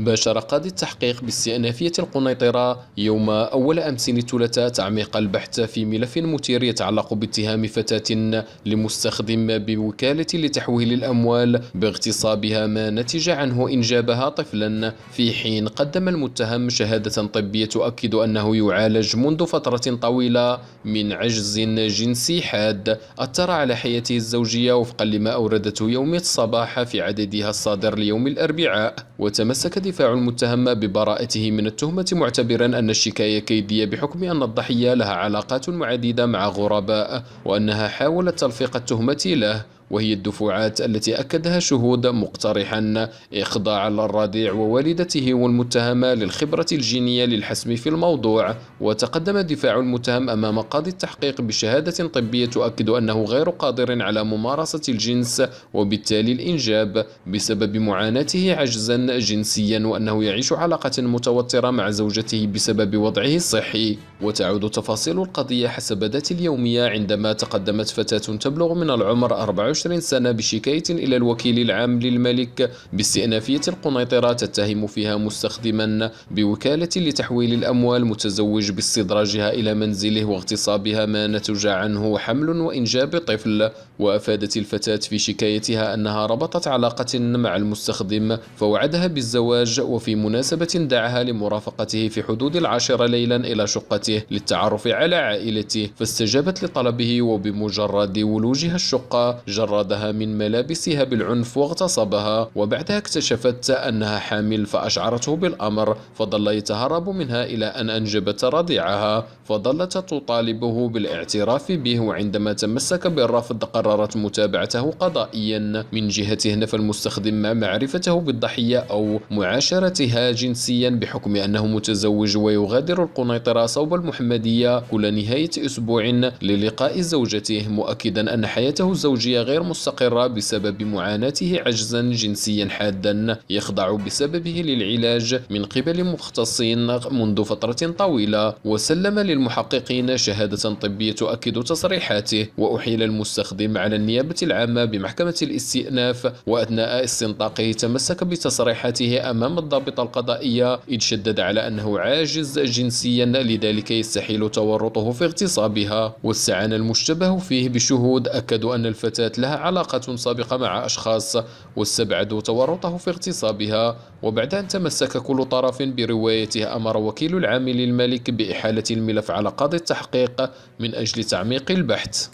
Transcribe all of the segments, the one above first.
باشر قاضي التحقيق باستئنافية القنيطرة يوم أول أمس الثلاثاء تعميق البحث في ملف مثير يتعلق باتهام فتاة لمستخدم بوكالة لتحويل الأموال باغتصابها ما نتج عنه إنجابها طفلا في حين قدم المتهم شهادة طبية تؤكد أنه يعالج منذ فترة طويلة من عجز جنسي حاد أثر على حياته الزوجية وفقا لما أوردته يوميه الصباح في عددها الصادر ليوم الأربعاء وتمسكت دفاع المتهم ببراءته من التهمة معتبرا أن الشكاية كيدية بحكم أن الضحية لها علاقات عديدة مع غرباء وأنها حاولت تلفيق التهمة له وهي الدفعات التي أكدها شهود مقترحا إخضاع الرضيع ووالدته والمتهمة للخبرة الجينية للحسم في الموضوع وتقدم دفاع المتهم أمام قاضي التحقيق بشهادة طبية تؤكد أنه غير قادر على ممارسة الجنس وبالتالي الإنجاب بسبب معاناته عجزا جنسيا وأنه يعيش علاقة متوترة مع زوجته بسبب وضعه الصحي وتعود تفاصيل القضية حسب ذات اليومية عندما تقدمت فتاة تبلغ من العمر 24 28 سنة بشكاية إلى الوكيل العام للملك باستئنافية القنيطرة تتهم فيها مستخدما بوكالة لتحويل الأموال متزوج باستدراجها إلى منزله واغتصابها ما نتج عنه حمل وإنجاب طفل وأفادت الفتاة في شكايتها أنها ربطت علاقة مع المستخدم فوعدها بالزواج وفي مناسبة دعاها لمرافقته في حدود العاشرة ليلا إلى شقته للتعرف على عائلته فاستجابت لطلبه وبمجرد ولوجها الشقة جرى جردها من ملابسها بالعنف واغتصبها وبعدها اكتشفت أنها حامل فأشعرته بالأمر فظل يتهرب منها إلى أن أنجبت رضيعها فظلت تطالبه بالاعتراف به وعندما تمسك بالرفض قررت متابعته قضائيا من جهته نفى المستخدم معرفته بالضحية أو معاشرتها جنسيا بحكم أنه متزوج ويغادر القنيطرة صوب المحمدية كل نهاية أسبوع للقاء زوجته مؤكدا أن حياته الزوجية غير غير مستقرة بسبب معاناته عجزا جنسيا حادا يخضع بسببه للعلاج من قبل مختصين منذ فترة طويلة وسلم للمحققين شهادة طبية تؤكد تصريحاته وأحيل المستخدم على النيابة العامة بمحكمة الاستئناف وأثناء استنطاقه تمسك بتصريحاته أمام الضابطة القضائية إذ شدد على أنه عاجز جنسيا لذلك يستحيل تورطه في اغتصابها واستعان المشتبه فيه بشهود أكدوا أن الفتاة لها لها علاقة سابقة مع أشخاص واستبعدوا تورطه في اغتصابها وبعد أن تمسك كل طرف بروايتها أمر وكيل العام للملك بإحالة الملف على قاضي التحقيق من أجل تعميق البحث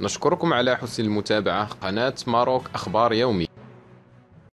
نشكركم على حسن المتابعة قناة ماروك أخبار يومي